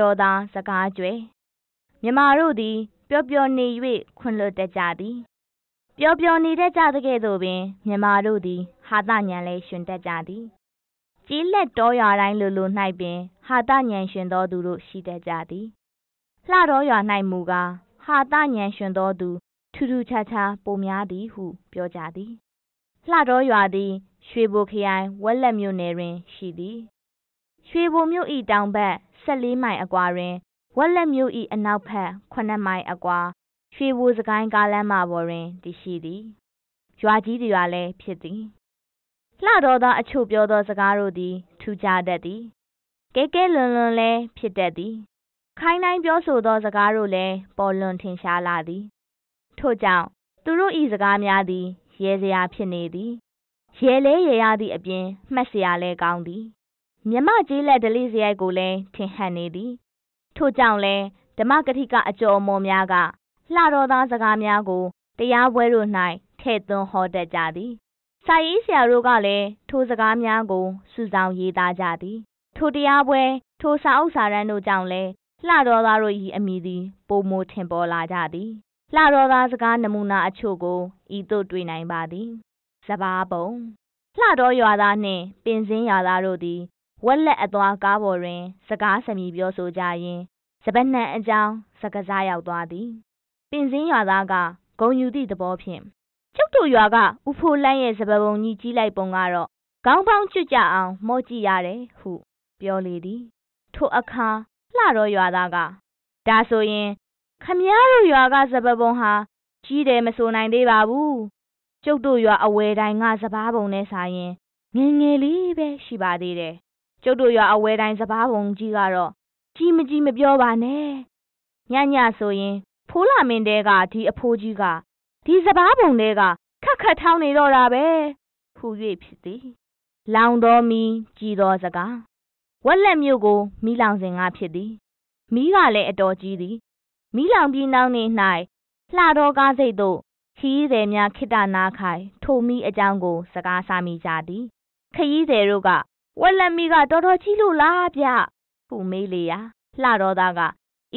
တော်သာစကားကြွယ်မြမာတို့သည်ပျော်ပျော်နေ၍ခွန်လွတ်တတ်ကြသည်ပျော်ပျော်နေတတ်ကြသကဲ့သို့ပင်မြမာတို့သည်ဟာသညံလဲရှင်တတ်ကြသည်ကြေးလက်တော်ရွာတိုင်းလိုလို၌ပင်ဟာသညံရှင်သောသူတို့ရှိတတ်ကြသည်လှတော်ရွာ၌မူကားဟာသညံရှင်သောသူထူးထူးခြားခြားပုံများသည်ဟု ပြောကြသည်လှတော်ရွာသည် ရွှေဘိုခရိုင်ဝက်လက်မြို့နယ်တွင်ရှိသည်ရွှေဘိုမြို့ဤတောင်ဘက်14မိုင်အကွာတွင်ဝက်လက်မြို့၏အနောက်ဘက်9မိုင်အကွာရွှေဘိုစကိုင်းကားလမ်းမပေါ်တွင်တည်ရှိသည် ရွာကြီးတစ်ရွာလည်းဖြစ်သည်လှတော်သောအချို့ပြောသောစကားတို့သည် ထူးခြားတတ်သည်ကဲကဲလွန်လွန်လည်းဖြစ်တတ်သည် ခိုင်းတိုင်းပြောဆိုသောစကားတို့လည်းပေါ်လွန်ထင်ရှားလာသည် ထို့ကြောင့်သူတို့၏စကားများသည်ရဲစရာဖြစ်နေသည်ရဲလဲရဲရသည့်အပြင်မှတ်စရာလည်းကောင်းသည်မြမကြီးလက်ဒလိစရိုက်ကိုလည်းထင်ဟပ်နေသည် ထို့ကြောင့်လဲဓမ္မကတိကအကျော်အမော်များကလှတော်သားစကားများကိုတရားပွဲတို့၌ထည့်သွင်းဟောတတ်ကြသည်စာရေးဆရာတို့ကလည်းထိုစကားများကို စုဆောင်ရေးသားကြသည် ထိုတရားပွဲထိုစာအုပ်စာရန်တို့ကြောင့်လဲလှတော်သားတို့၏အမိသည်ပုံမိုထင်ပေါ်လာကြသည်လှတော်သားစကားနမူနာအချို့ကိုဤသို့တွေ့နိုင်ပါသည်စပားပုံလှတော်ရွာသားနှင့် ပင်စင်းရွာသားတို့သည်ဝက်လက်အသွားကားပေါ်တွင် စကားစမြည်ပြောဆိုကြရင်းစပနံအကြောင်းစကစားရောက်သွားသည် ပင်စင်းရွာသားကဂုံယူသည့်သဘောဖြင့်ကျုပ်တို့ရွာကဥဖိုးလန်းရဲ့စပပုံကြီးကြီးလိုက်ပုံကတော့ခေါင်းပေါင်းကျွတ်ကြအောင် မော့ကြည့်ရတယ်ဟု ပြောလေသည် ထိုအခါလှတော်ရွာသားကဒါဆိုရင် ခမည်းတော်ရွာကစပပုံဟာကြီးတယ်မဆိုနိုင်သေးပါဘူးကျုပ်တို့ရွာအဝယ်တိုင်းကစပားပုံနဲ့ဆိုင်ရင်ငယ်ငယ်လေးပဲရှိပါသေးတယ်ကျုပ်တို့ရွာအဝဲတိုင်းစပားပုံကြီးကတော့ကြီးမကြီးမပြောပါနဲ့ညညဆိုရင်ဖိုးလာမင်းတဲကဒီအဖိုးကြီးကဒီစပားပုံတဲကခက်ခက်ထောင်းနေတော့တာပဲဟူ၍ဖြစ်သည်လောင်တော်မီကြည်တော်စကားဝက်လက်မျိုးကိုမိလောင်စဉ်ကဖြစ်သည်မိကလည်းအတော်ကြီးသည်မိလောင်ပြီးနောက်နေ၌လှတော်ကားစိတ်တို့ခီးသည်များခိတနာခိုင် ထိုမိအကြောင်းကို စကားဆာမိကြသည်ခီးသည်တို့ကဝက်လက်မိကတော်တော်ကြီးလို့လားဗျ။ဟူမေးလေရာလှတော်သားက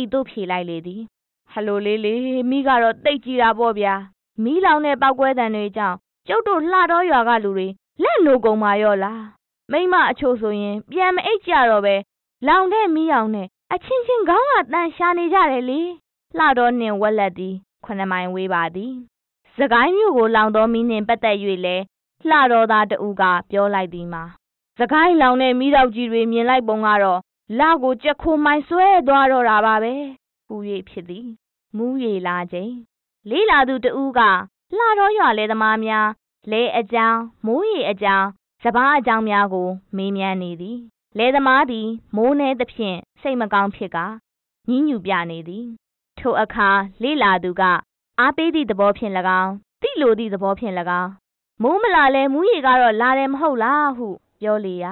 ဤသို့ဖြေလိုက်လေသည်။ဟလိုလေးလေးမိကတော့တိတ်ကြီးတာပေါ့ဗျာ။မိလောင်တဲ့ပောက်ကွဲတန်တွေကြောင့်ကျုပ်တို့လှတော်ရွာကလူတွေလက်လိုကုန်ပါရော့လား။မိမအချို့ဆိုရင်ပြန်မအိတ်ကြတော့ပဲလောင်တဲ့မိအောင်နဲ့အချင်းချင်းခေါင်းကတန်ရှာနေကြတယ်လေ။လှတော်နှင်ဝက်လက်သည်ခုနှစ်မိုင်ဝေးပါသည်။စကိုင်းမြို့ကိုလောင်တော်မီနှင့်ပတ်သက်၍လဲလှတော်သားတဦးကပြောလိုက်သည်မှာ။စကိုင်းလောင်တဲ့မိတော့ကြီးတွေမြင်လိုက်ပုံကတော့လကိုကြက်ခိုးမိုင်းဆွဲသွားတော့တာပါပဲ။ပူ၍ဖြစ်သည်။မူးရလာခြင်း။လေးလာသူတဦးကလှတော့ရွာလဲသမားများလဲအကြောင်းမိုးရေအကြောင်းစပားအကြောင်းများကို မေးမြန်းနေသည်။လဲသမားသည်မိုးနှဲသဖြင့်စိတ်မကောင်းဖြစ်ကညှဉ်းညူပြနေသည်။ထိုအခါလေးလာသူက အားပေးသည့်သဘောဖြင့်၎င်းတိလိုသည့်သဘောဖြင့်၎င်းမိုးမလာလဲမူးရေကတော့လာတယ်မဟုတ်လားဟုပြောလေရာ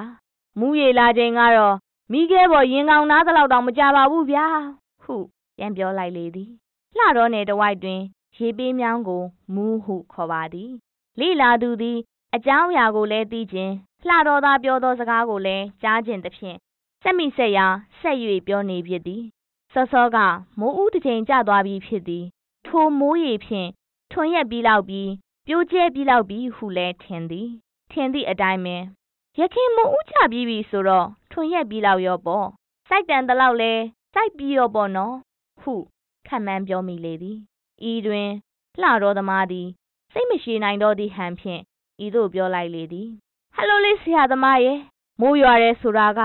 မူးရေလာချိန်ကတော့မိခဲပေါ်ရင်ကောင်သားသလောက်တောင်မကြပါဘူးဗျာဟုပြန်ပြောလိုက်လေသည်လှတော့နယ်တဝိုက်တွင်ရေပေးမြောင်းကိုမူးဟုခေါ်ပါသည်လေလာသူသည်အเจ้าရာကိုလည်းသိခြင်းလှတော်သားပြောသောစကားကိုလည်းကြားခြင်းသဖြင့်ဆက်မိဆက်ရာဆက်၍ပြောနေဖြစ်သည်စောစောကမိုးဦးတစ်ချိန်ကျသွားပြီးဖြစ်သည်ထိုမိုးရေဖြင့်ထွန်ရက်ပြီးလောက်ပြီးပြိုကျဲပြီးလောက်ပြီးဟုလည်းထင်သည်ထင်သည့်အတိုင်းပင်ရခင်မဥကြပြီးပြီဆိုတော့ထွန်ရက်ပြီးလောက်ရောပေါ့စိုက်တန်တလောက်လဲစိုက်ပြီးရောပေါ့နော်ဟုခံမှန်းပြောမိလေသည်ဤတွင်လှတော်သမားသည် စိတ်မရှိနိုင်တော့သည့်ဟန်ဖြင့်ဤသို့ပြောလိုက်လေသည်ဟယ်လိုလေးဆရာသမားရဲ့မိုးရွာရဲဆိုတာက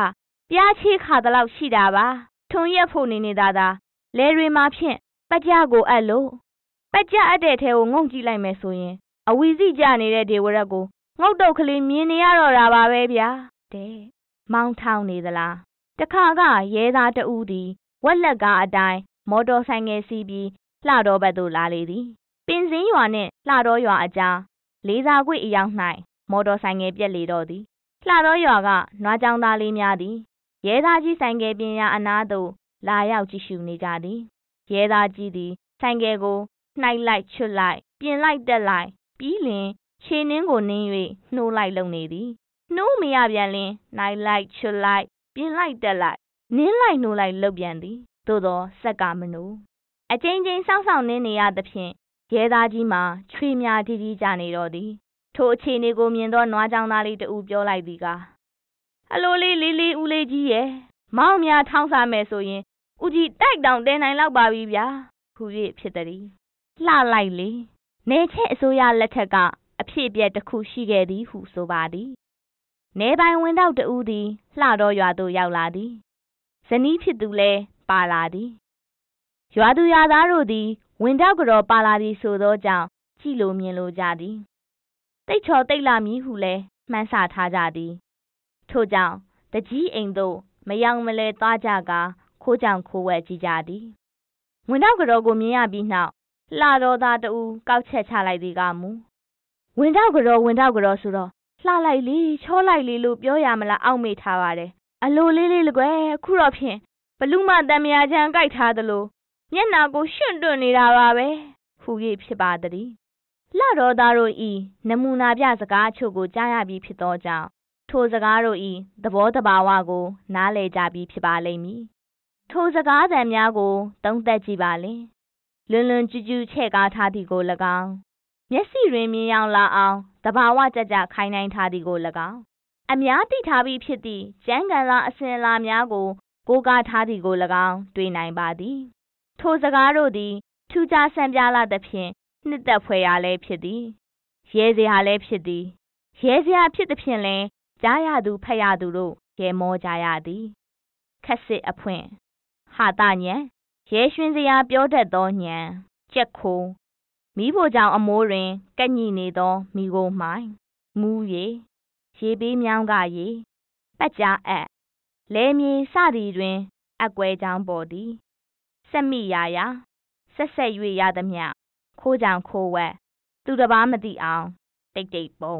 ပြားချေးခါတလောက်ရှိတာပါထွန်ရက်ဖို့နေနေတာသာလဲရီမှာဖြင့်ပကြကိုအပ်လို့ပကြအပ်တဲ့ထဲကိုငုံကြည့်လိုက်မယ်ဆိုရင်အဝီစီကြနေတဲ့ဒေဝရက်ကိုငုတ်တုတ်ကလေးမြင်နေရတော့တာပါပဲဗျာတဲ့မောင်းထောင်နေသလားတခါကရဲသားတဦးသည်ဝက်လက်ကားအတိုင်းမော်တော်ဆိုင်ငယ်စီးပြီးလှတော်ဘက်သို့လာလေသည်ပင်စင်းရွာနှင့်လှတော်ရွာအကြားလေးစားခွေအယောက်၌မော်တော်ဆိုင်ငယ်ပြက်လေတော့သည်လှတော်ရွာကနွားကြောင်သားလေးများသည်ရဲသားကြီးဆိုင်ငယ်ပြင်ရာအနားသို့လာရောက်ကြည့်ရှုနေကြသည်ရဲသားကြီးသည်ဆိုင်ငယ်ကိုနှိုက်လိုက်ချွတ်လိုက်ပြင်လိုက်တက်လိုက်ပြီးလင်ခြေနင်းကိုနင်း၍နှိုးလိုက်လုံနေသည်နှိုးမရပြန်လင်နိုင်လိုက်ချွတ်လိုက်ပြင်လိုက်တက်လိုက်နင်းလိုက်နှိုးလိုက်လုံပြန်သည်သို့သောဆက်ကမနိုးအချင်းချင်းစောင့်ဆောင်နင်းနေရသဖြင့်ရဲသားကြီးမှာချွေများကြီးကြီးကြနေတော့သည် ထိုအခြေအနေကိုမြင်သောနွားကြောင်သားလေးတဦးပြောလိုက်သည်ကအလိုလေးလေးလေးဦးလေးကြီးရဲ့မောင်များထောင်းစားမယ်ဆိုရင်ဦးကြီးတိုက်တောင်တဲနိုင်လောက်ပါပြီဗျာဟူ၍ဖြစ်သည်လှလိုက်လေနေချက်အစိုးရလက်ထက်ကအဖြစ်အပျက်တစ်ခုရှိခဲ့သည်ဟုဆိုပါသည်။နေပိုင်ဝင်တော့တဦးသည်လှတော့ရွာသို့ရောက်လာသည်။ဇနီးဖြစ်သူလည်းပါလာသည်။ရွာသူရွာသားတို့သည်ဝင်တော့ကြော်ပါလာသည်ဆိုသောကြောင့်ကြည်လိုမြင်လိုကြသည်။တိတ်ချော်တိတ်လာမည်ဟုလည်းမှန်းဆထားကြသည်။ထို့ကြောင့်တကြီးအိမ်သို့မယောင်မလဲသွားကြကာခိုးကြောင်ခိုးဝက်ကြည့်ကြသည်။ဝင်တော့ကြော်ကိုမြင်ရပြီးနောက်လှတော်သားတဦးကောက်ချက်ချလိုက်သည်ကမူဝင်တော့ကြတော့ဝင်တော့ကြတော့ဆိုတော့လှလိုက်လေချောလိုက်လေလို့ပြောရမလားအောက်မေ့ထားပါတယ်အလိုလေးလေးလကွယ်ခုတော့ဖြင့်ဘလူးမတံမြာချံကြိုက်ထားသလိုမျက်နာကို ရှွန့်တွန့်နေတာပါပဲဟူ၍ဖြစ်ပါသည်လှတော်သားတို့ဤနမူနာပြစကားအချို့ကိုကြားရပြီးဖြစ်သောကြောင့်ထိုစကားတို့ဤသဘောတဘာဝကို နားလည်ကြပြီးဖြစ်ပါလိမ့်မည်ထိုစကားသံများကိုသုံးသပ်ကြည့်ပါလင်လွန်လွန်ကျူးကျူးချဲ့ကားထားသည်ကို၎င်းမျက်စိတွင်မြင်ယောင်လာအောင်တဘာဝကြကြခိုင်းနိုင်ထားသည်ကို၎င်းအများသိထားပြီးဖြစ်သည့်ကျန်းကန်လာ အစဉ်လာများကိုကိုးကားထားသည်ကို၎င်းတွေ့နိုင်ပါသည် ထိုစကားတို့သည် ထူးခြားဆန်းပြားလာသဖြင့်နှစ်သက်ဖွယ်ရာလည်းဖြစ်သည်ရဲစရာလည်းဖြစ်သည်ရဲစရာဖြစ်သဖြင့်လည်းကြားရသူဖတ်ရသူတို့ရဲမောကြရသည်ခက်စစ်အဖွင့်ဟာတညံရဲရွှင်စရာပြောတတ်သောညံကြက်ခိုးမီးဖိုချောင်အမိုးတွင်ကက်ညိနေသောမီးကိုမှိုင်မူးရေရေပေးမြောင်းကရေပတ်ကြားအပ်လဲမြေစသည်တွင် အကွဲကြောင်ပေါ်သည်ဆက်မိရာရာဆက်ဆက်၍ရသည်မြခိုးကြောင်ခိုးဝက်သူတစ်ပါးမသိအောင်တိတ်တိတ်ပုံ